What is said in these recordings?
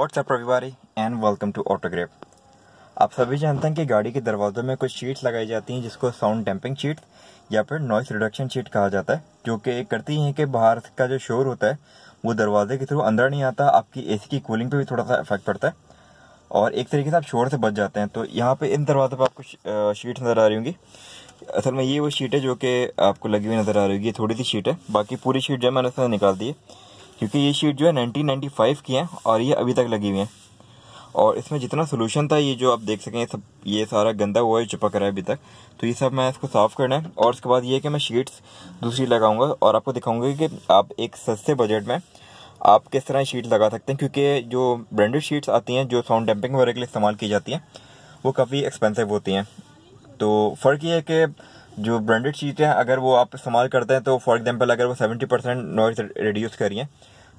what's up everybody and welcome to ऑटोग्रेप आप सभी जानते हैं कि गाड़ी के दरवाजों में कुछ शीट्स लगाई जाती हैं जिसको साउंड डैम्पिंग शीट या फिर नॉइस रिडक्शन शीट कहा जाता है जो कि करती हैं कि बाहर का जो शोर होता है वो दरवाजे के थ्रू अंदर नहीं आता आपकी एसी की कूलिंग पे भी थोड़ा सा इफेक्ट पड़ता है और एक तरीके से आप शोर से बच जाते हैं तो यहाँ पर इन दरवाजों पर आपको शीट नज़र आ रही होंगी असल में ये वो शीट है जो कि आपको लगी हुई नज़र आ रही होगी थोड़ी सी शीट है बाकी पूरी शीट जो है मैंने उसमें निकाल दी है क्योंकि ये शीट जो है 1995 की है और ये अभी तक लगी हुई है और इसमें जितना सोल्यूशन था ये जो आप देख सकें सब ये सारा गंदा हुआ है चिपक रहा है अभी तक तो ये सब मैं इसको साफ़ करना है और उसके बाद ये कि मैं शीट्स दूसरी लगाऊंगा और आपको दिखाऊंगा कि आप एक सस्ते बजट में आप किस तरह शीट लगा सकते हैं क्योंकि जो ब्रांडेड शीट्स आती हैं जो साउंड डैम्पिंग वगैरह के लिए इस्तेमाल की जाती हैं वो काफ़ी एक्सपेंसिव होती हैं तो फ़र्क ये है कि जो ब्रांडेड चीज़ें हैं अगर वो आप इस्तेमाल करते हैं तो फॉर एग्जांपल अगर वो सेवेंटी परसेंट नॉइस रिड्यूस करिए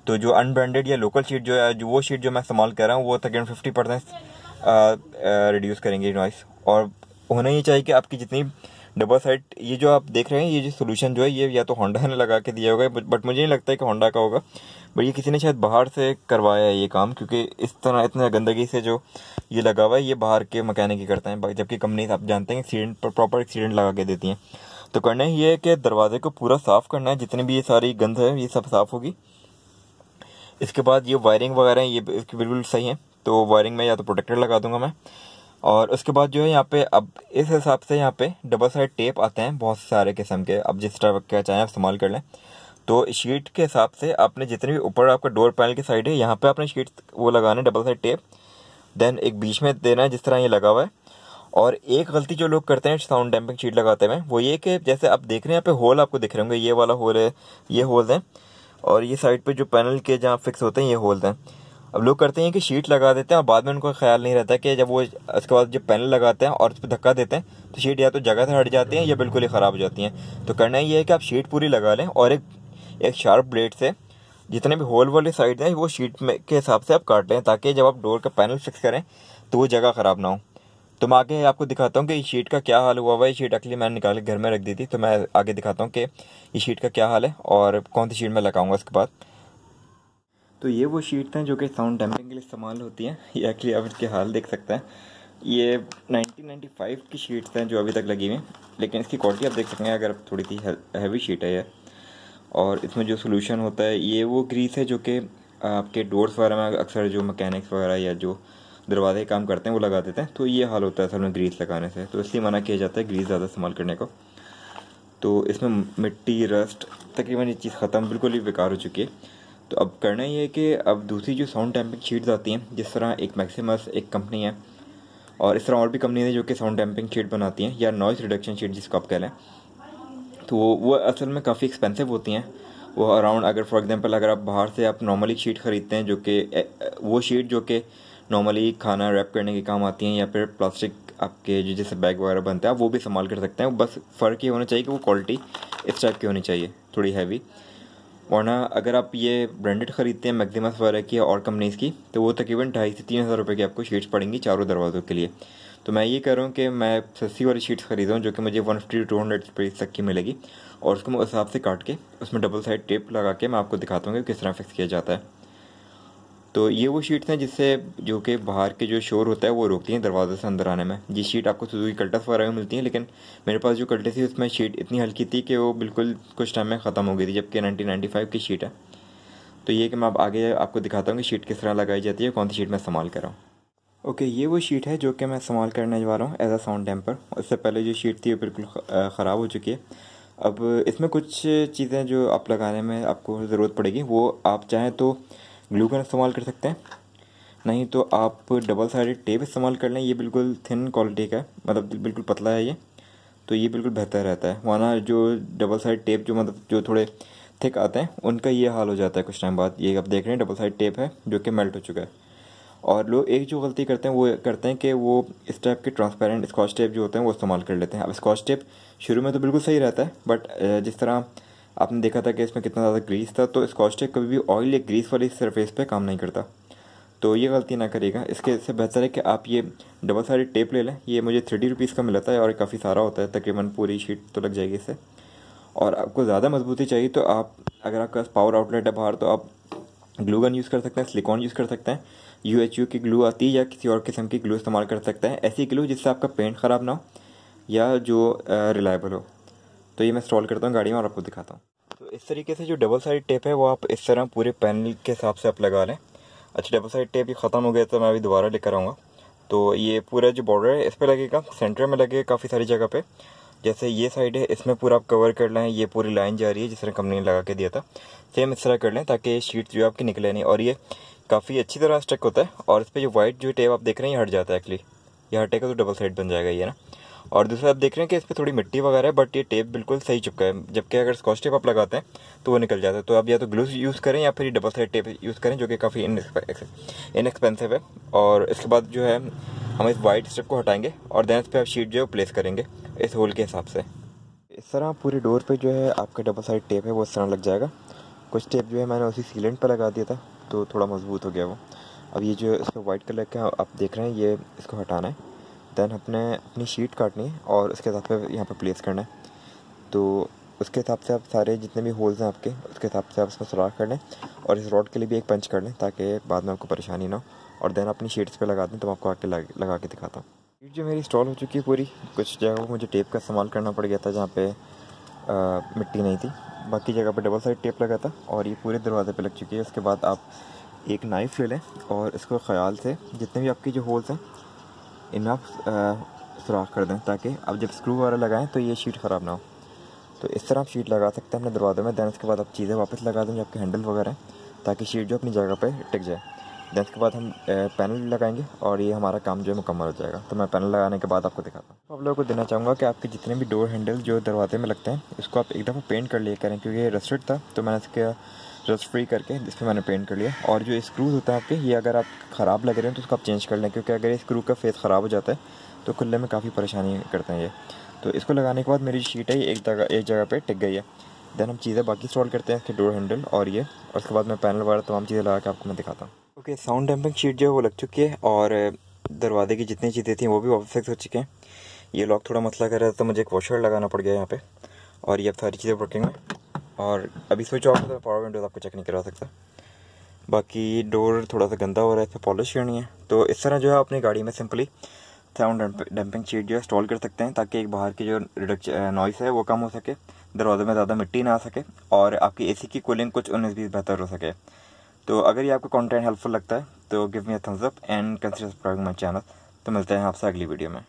तो जो अनब्रांडेड या लोकल शीट जो है जो वो शीट जो मैं इस्तेमाल कर रहा हूँ वो तकरीबन फिफ्टी परसेंट रिड्यूस करेंगे नॉइस और होना ही चाहिए कि आपकी जितनी डबल साइड ये जो आप देख रहे हैं ये जो सोल्यूशन जो है ये या तो होंडा ने लगा के दिया होगा बट मुझे नहीं लगता है कि होंडा का होगा बट ये किसी ने शायद बाहर से करवाया है ये काम क्योंकि इस तरह इतना गंदगी से जो ये लगा हुआ है ये बाहर के मकैनिक ही करते हैं जबकि कंपनी आप जानते हैं एक्सीडेंट पर प्रॉपर एक्सीडेंट लगा के देती हैं तो करना ये है कि दरवाजे को पूरा साफ़ करना है जितनी भी ये सारी गंध है ये सब साफ़ होगी इसके बाद ये वायरिंग वगैरह ये बिल्कुल सही है तो वायरिंग में या तो प्रोटेक्टर लगा दूंगा मैं और उसके बाद जो है यहाँ पे अब इस हिसाब से यहाँ पे डबल साइड टेप आते हैं बहुत सारे किस्म के अब जिस तरह का चाहें आप इस्तेमाल कर लें तो शीट के हिसाब से आपने जितने भी ऊपर आपका डोर पैनल की साइड है यहाँ पे आपने शीट वो लगाना है डबल साइड टेप देन एक बीच में देना है जिस तरह ये लगा हुआ है और एक गलती जो लोग करते हैं साउंड डैम्पिंग शीट लगाते हुए वो ये कि जैसे आप देख रहे हैं यहाँ पे होल आपको दिख रहे होंगे ये वाला होल है ये होल्स हैं और ये साइड पर जो पैनल के जहाँ फिक्स होते हैं ये होल्स हैं अब लोग करते हैं कि शीट लगा देते हैं और बाद में उनको ख्याल नहीं रहता कि जब वो उसके बाद जब पैनल लगाते हैं और उस पर धक्का देते हैं तो शीट या तो जगह से हट जाती है या बिल्कुल ही ख़राब हो जाती हैं तो करना ये है कि आप शीट पूरी लगा लें और एक एक शार्प ब्लेड से जितने भी होल वाली साइड हैं वो शीट में के हिसाब से आप काट लें ताकि जब आप डोर का पैनल फिक्स करें तो वो जगह ख़राब ना हो तो मैं आगे आपको दिखाता हूँ कि इस शीट का क्या हाल हुआ हुआ है शीट अकेली मैंने निकाल के घर में रख दी थी तो मैं आगे दिखाता हूँ कि इस शीट का क्या हाल है और कौन सी शीट मैं लगाऊंगा उसके बाद तो ये वो शीट हैं जो कि साउंड डैम्पिंग के लिए इस्तेमाल होती हैं ये एक्चुअली आप इसके हाल देख सकते हैं ये 1995 की शीट्स हैं जो अभी तक लगी हुई हैं लेकिन इसकी क्वालिटी आप देख सकते हैं अगर थोड़ी सी हैवी शीट है ये और इसमें जो सोल्यूशन होता है ये वो ग्रीस है जो कि आपके डोर्स वगैरह में अक्सर जो मकैनिक्स वगैरह या जो दरवाजे काम करते हैं वो लगा देते हैं तो ये हाल होता है असल में ग्रीस लगाने से तो इसलिए मना किया जाता है ग्रीस ज़्यादा इस्तेमाल करने को तो इसमें मिट्टी रस्ट तकरीबन ये चीज़ ख़त्म बिल्कुल ही बेकार हो चुकी है तो अब करना ये है कि अब दूसरी जो साउंड टैंपिंग शीट्स आती हैं जिस तरह एक मैक्सिमस एक कंपनी है और इस तरह और भी कंपनी है जो कि साउंड टैंपिंग शीट बनाती हैं या नॉइस रिडक्शन शीट जिसको आप कह लें तो वो वो असल में काफ़ी एक्सपेंसिव होती हैं वो अराउंड अगर फॉर एग्जांपल अगर आप बाहर से आप नॉर्मली शीट ख़रीदते हैं जो कि वो शीट जो कि नॉर्मली खाना रैप करने के काम आती हैं या फिर प्लास्टिक आपके जो जैसे बैग वगैरह बनता है आप वो भी इस्तेमाल कर सकते हैं बस फ़र्क ये होना चाहिए कि वो क्वालिटी इस टाइप की होनी चाहिए थोड़ी हैवी वरना अगर आप ये ब्रांडेड ख़रीदते हैं मैगजिमस वगैरह की और कंपनीज़ की तो वो तकरीबन ढाई से तीन हज़ार रुपये की आपको शीट्स पड़ेंगी चारों दरवाज़ों के लिए तो मैं ये कह रहा हूँ कि मैं सस्ती वाली शीट्स खरीदूँ जो कि मुझे one fifty two hundred rupees तक की मिलेगी और उसको मैं उस हिसाब से काट के उसमें डबल साइड टेप लगा के मैं आपको दिखाता हूँ कि किस तरह फिक्स किया जाता है तो ये वो शीट्स हैं जिससे जो कि बाहर के जो शोर होता है वो रोकती हैं दरवाज़े से अंदर आने में ये शीट आपको सुजुकी कल्टस वगैरह में मिलती है लेकिन मेरे पास जो कल्टस थी उसमें शीट इतनी हल्की थी कि वो बिल्कुल कुछ टाइम में ख़त्म हो गई थी जबकि नाइनटीन की शीट है तो ये कि मैं अब आगे आपको दिखाता हूँ कि शीट किस तरह लगाई जाती है कौन सी शीट मैं इस्तेमाल कर रहा हूँ ओके ये वो शीट है जो कि मैं इस्तेमाल करने जा रहा हूँ एज अ साउंड डैम्पर उससे पहले जो शीट थी वो बिल्कुल ख़राब हो चुकी है अब इसमें कुछ चीज़ें जो आप लगाने में आपको ज़रूरत पड़ेगी वो आप चाहें तो ग्लू गन इस्तेमाल कर सकते हैं नहीं तो आप डबल साइड टेप इस्तेमाल कर लें ये बिल्कुल थिन क्वालिटी का मतलब बिल्कुल पतला है ये तो ये बिल्कुल बेहतर रहता है वरना जो डबल साइड टेप जो मतलब जो थोड़े थिक आते हैं उनका ये हाल हो जाता है कुछ टाइम बाद ये आप देख रहे हैं डबल साइड टेप है जो कि मेल्ट हो चुका है और लोग एक जो गलती करते हैं वो करते हैं कि वो इस टाइप के ट्रांसपेरेंट स्कॉच टेप जो होते हैं वो इस्तेमाल कर लेते हैं अब स्कॉच टेप शुरू में तो बिल्कुल सही रहता है बट जिस तरह आपने देखा था कि इसमें कितना ज़्यादा ग्रीस था तो स्कॉच टेप कभी भी ऑयल या ग्रीस वाली सरफेस पे काम नहीं करता तो ये गलती ना करेगा इसके इससे बेहतर है कि आप ये डबल साइड टेप ले लें ये मुझे थर्टी रुपीज़ का मिला था और काफ़ी सारा होता है तकरीबन पूरी शीट तो लग जाएगी इससे और आपको ज़्यादा मजबूती चाहिए तो आप अगर आपके पास पावर आउटलेट है बाहर तो आप ग्लू गन यूज़ कर सकते हैं सिलिकॉन यूज़ कर सकते हैं यू एच यू की ग्लू आती है या किसी और किस्म की ग्लू इस्तेमाल कर सकते हैं ऐसी ग्लू जिससे आपका पेंट ख़राब ना हो या जो रिलायबल हो तो ये मैं इंस्टॉल करता हूँ गाड़ी में और आपको दिखाता हूँ तो इस तरीके से जो डबल साइड टेप है वो आप इस तरह पूरे पैनल के हिसाब से आप लगा लें अच्छा डबल साइड टेप ये ख़त्म हो गया तो मैं अभी दोबारा लेकर आऊँगा तो ये पूरा जो बॉर्डर है इस पर लगेगा सेंटर में लगेगा काफ़ी सारी जगह पर जैसे ये साइड है इसमें पूरा आप कवर कर लें ये पूरी लाइन जा रही है जिस तरह कंपनी ने लगा के दिया था सेम इस तरह कर लें ताकि शीट जो आपकी निकले नहीं और ये काफ़ी अच्छी तरह स्टक होता है और इस पर जो वाइट जो टेप आप देख रहे हैं ये हट जाता है एक्चुअली ये हटेगा तो डबल साइड बन जाएगा ये ना और दूसरा आप देख रहे हैं कि इस पर थोड़ी मिट्टी वगैरह है बट ये टेप बिल्कुल सही चिपका है जबकि अगर स्कॉच टेप आप लगाते हैं तो वो निकल जाता है तो आप या तो ग्लूस यूज़ करें या फिर डबल साइड टेप यूज़ करें जो कि काफ़ी इनएक्सपेंसिव है और इसके बाद जो है हम इस वाइट स्ट्रिप को हटाएंगे और देन इस पर आप शीट जो है प्लेस करेंगे इस होल के हिसाब से इस तरह पूरे डोर पर जो है आपका डबल साइड टेप है वो इस तरह लग जाएगा कुछ टेप जो है मैंने उसी सीलेंट पर लगा दिया था तो थोड़ा मजबूत हो गया वो अब ये जो इसका वाइट कलर का आप देख रहे हैं ये इसको हटाना है देन अपने अपनी शीट काटनी और उसके हिसाब से यहाँ पर प्लेस करना है तो उसके हिसाब से आप सारे जितने भी होल्स हैं आपके उसके हिसाब से आप उसमें सुराख कर लें और इस रॉड के लिए भी एक पंच कर लें ताकि बाद में आपको परेशानी ना हो और देन अपनी शीट्स पे लगा दें तो मैं आपको आके लग, लगा के दिखाता हूँ शीट जो मेरी इंस्टॉल हो चुकी है पूरी कुछ जगह मुझे टेप का इस्तेमाल करना पड़ गया था जहाँ पर मिट्टी नहीं थी बाकी जगह पर डबल साइड टेप लगा था और ये पूरे दरवाजे पर लग चुकी है उसके बाद आप एक नाइफ़ ले लें और इसको ख्याल से जितने भी आपके जो होल्स हैं इनफ uh, सुराख कर दें ताकि आप जब स्क्रू वगैरह लगाएं तो ये शीट ख़राब ना हो तो इस तरह आप शीट लगा सकते हैं अपने दरवाजे में दैन उसके बाद आप चीज़ें वापस लगा दें आपके हैंडल वगैरह ताकि शीट जो अपनी जगह पर टिक जाए दैन उसके बाद हम पैनल uh, लगाएंगे और ये हमारा काम जो है मुकम्मल हो जाएगा तो मैं पैनल लगाने के बाद आपको दिखाता हूँ आप लोगों को देना चाहूँगा कि आपके जितने भी डोर हैंडल जो दरवाजे में लगते हैं उसको आप एक दफ़ा पेंट कर लिया करें क्योंकि ये रस्टेड था तो मैंने इसके रस्ट फ्री करके जिस पर मैंने पेंट कर लिया और जो स्क्रूज होता है आपके ये अगर आप ख़राब लग रहे हैं तो उसको आप चेंज कर लें क्योंकि अगर स्क्रू का फेस ख़राब हो जाता है तो खुलने में काफ़ी परेशानी करते हैं ये तो इसको लगाने के बाद मेरी शीट है एक जगह एक जगह पर टिक गई है देन हम चीज़ें बाकी इंस्टॉल करते हैं इसके डोर हैंडल और ये और उसके बाद मैं पैनल वगैरह तमाम चीज़ें लगा के आपको मैं दिखाता हूँ ओके साउंड डैम्पिंग शीट जो है वो लग चुकी है और दरवाजे की जितनी चीज़ें थी वो भी वापस हो चुके हैं ये लॉक थोड़ा मसला कर रहा था तो मुझे एक वॉशर लगाना पड़ गया यहाँ पे और ये अब सारी चीज़ें वर्किंग में और अभी स्विच ऑफ होता है पावर तो विंडोज तो आपको चेक नहीं करा सकता बाकी डोर थोड़ा सा गंदा हो रहा है इस पर पॉलिश करनी है तो इस तरह जो है अपनी गाड़ी में सिंपली साउंड डंपिंग शीट जो है इंस्टॉल कर सकते हैं ताकि एक बाहर की जो रिडक्श नॉइस है वो कम हो सके दरवाजे में ज़्यादा मिट्टी ना आ सके और आपकी ए की कूलिंग कुछ उन्नीस बीस बेहतर हो सके तो अगर ये आपको कंटेंट हेल्पफुल लगता है तो give me a thumbs up and consider subscribing my channel तो मिलते हैं आपसे अगली वीडियो में